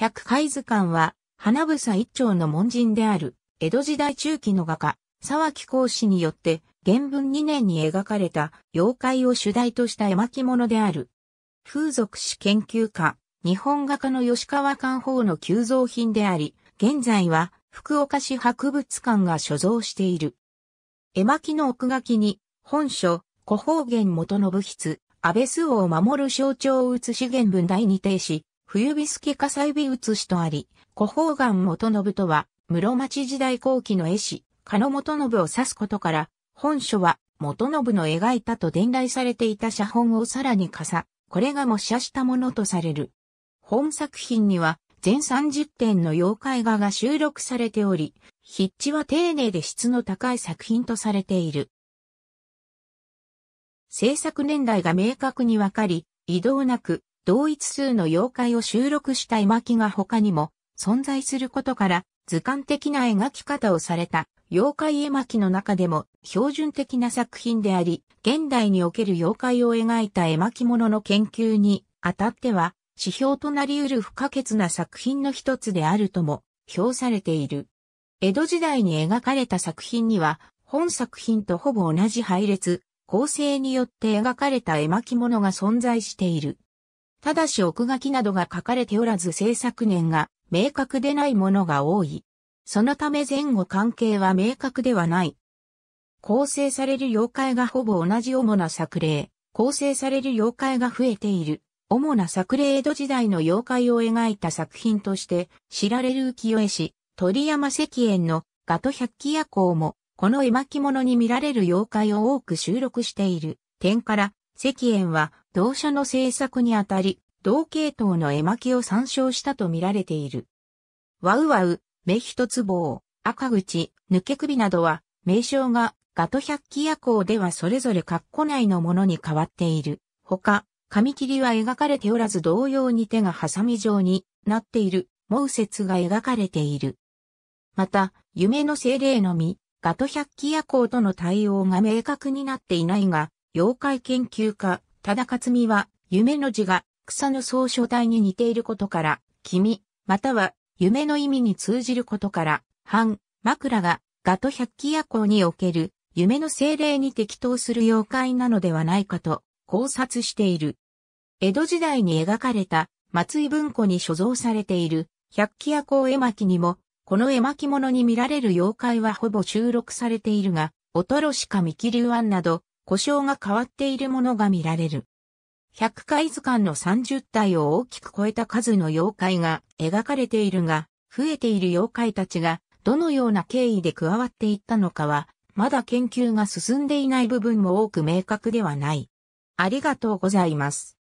百海図鑑は、花房一丁の門人である、江戸時代中期の画家、沢木講師によって、原文2年に描かれた妖怪を主題とした絵巻物である。風俗史研究家、日本画家の吉川官法の旧増品であり、現在は福岡市博物館が所蔵している。絵巻の奥書きに、本書、古方言元信筆、安倍周を守る象徴を写し原文第に停止、冬日助火災美写しとあり、古宝岩元信とは、室町時代後期の絵師、加野元信を指すことから、本書は元信の描いたと伝来されていた写本をさらに重さ、これが模写したものとされる。本作品には全30点の妖怪画が収録されており、筆致は丁寧で質の高い作品とされている。制作年代が明確にわかり、移動なく同一数の妖怪を収録した絵巻が他にも存在することから、図鑑的な描き方をされた妖怪絵巻の中でも標準的な作品であり、現代における妖怪を描いた絵巻物の研究にあたっては指標となり得る不可欠な作品の一つであるとも評されている。江戸時代に描かれた作品には本作品とほぼ同じ配列、構成によって描かれた絵巻物が存在している。ただし奥書きなどが書かれておらず制作年が明確でないものが多い。そのため前後関係は明確ではない。構成される妖怪がほぼ同じ主な作例。構成される妖怪が増えている。主な作例江戸時代の妖怪を描いた作品として知られる浮世絵師、鳥山石燕のガト百鬼夜行も、この絵巻物に見られる妖怪を多く収録している点から、石燕は同社の制作にあたり、同系統の絵巻を参照したと見られている。ワウワウ、目一つ棒、赤口、抜け首などは、名称がガト百鬼夜行ではそれぞれ括弧内のものに変わっている。他、紙切りは描かれておらず同様に手がハサミ状になっている、もう説が描かれている。また、夢の精霊のみ、ガト百鬼夜行との対応が明確になっていないが、妖怪研究家、忠田美は、夢の字が草の総書体に似ていることから、君、または夢の意味に通じることから、半、枕がガト百鬼夜行における夢の精霊に適当する妖怪なのではないかと考察している。江戸時代に描かれた松井文庫に所蔵されている百鬼夜行絵巻にも、この絵巻物に見られる妖怪はほぼ収録されているが、おとろしか三木流案など、故障が変わっているものが見られる。百回図鑑の30体を大きく超えた数の妖怪が描かれているが、増えている妖怪たちがどのような経緯で加わっていったのかは、まだ研究が進んでいない部分も多く明確ではない。ありがとうございます。